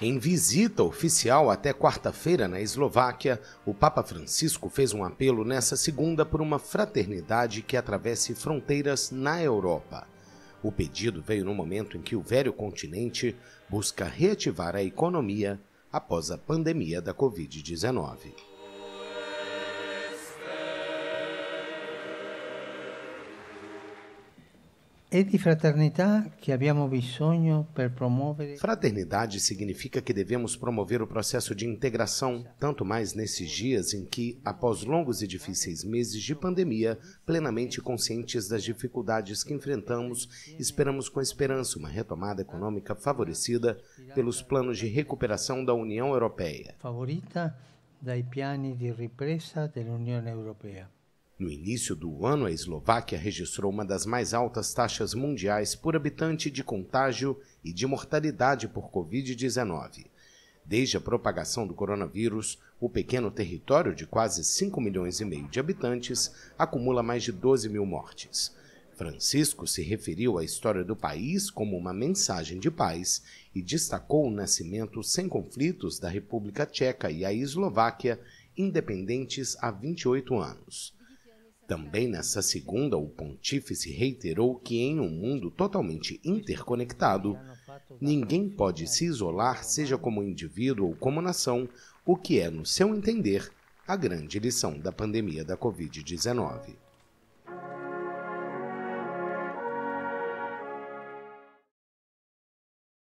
Em visita oficial até quarta-feira na Eslováquia, o Papa Francisco fez um apelo nessa segunda por uma fraternidade que atravesse fronteiras na Europa. O pedido veio no momento em que o velho continente busca reativar a economia após a pandemia da Covid-19. É de Fraternidade significa que devemos promover o processo de integração, tanto mais nesses dias em que, após longos e difíceis meses de pandemia, plenamente conscientes das dificuldades que enfrentamos, esperamos com esperança uma retomada econômica favorecida pelos planos de recuperação da União Europeia. Favorita dai piani di ripresa dell'Unione Europea. No início do ano, a Eslováquia registrou uma das mais altas taxas mundiais por habitante de contágio e de mortalidade por Covid-19. Desde a propagação do coronavírus, o pequeno território de quase 5 milhões e meio de habitantes acumula mais de 12 mil mortes. Francisco se referiu à história do país como uma mensagem de paz e destacou o nascimento sem conflitos da República Tcheca e a Eslováquia, independentes há 28 anos. Também nessa segunda, o pontífice reiterou que em um mundo totalmente interconectado, ninguém pode se isolar, seja como indivíduo ou como nação, o que é, no seu entender, a grande lição da pandemia da Covid-19.